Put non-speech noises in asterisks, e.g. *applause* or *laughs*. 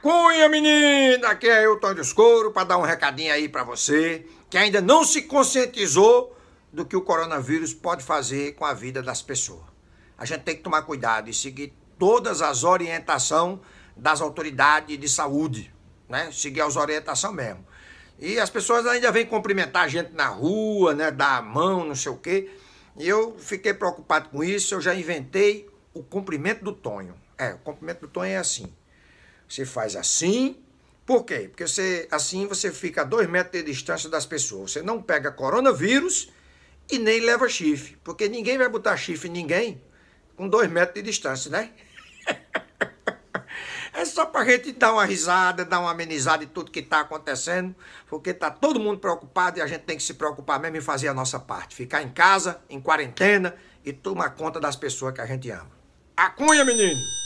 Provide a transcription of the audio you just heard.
Cunha, menina! Aqui é Elton de Escouro para dar um recadinho aí para você que ainda não se conscientizou do que o coronavírus pode fazer com a vida das pessoas. A gente tem que tomar cuidado e seguir todas as orientações das autoridades de saúde, né? Seguir as orientações mesmo. E as pessoas ainda vêm cumprimentar a gente na rua, né? Dar a mão, não sei o quê. E eu fiquei preocupado com isso, eu já inventei o cumprimento do Tonho. É, o cumprimento do Tonho é assim. Você faz assim. Por quê? Porque você, assim você fica a dois metros de distância das pessoas. Você não pega coronavírus e nem leva chifre. Porque ninguém vai botar chifre em ninguém com dois metros de distância, né? *laughs* É só para a gente dar uma risada, dar uma amenizada de tudo que está acontecendo, porque está todo mundo preocupado e a gente tem que se preocupar mesmo e fazer a nossa parte. Ficar em casa, em quarentena e tomar conta das pessoas que a gente ama. A cunha, menino!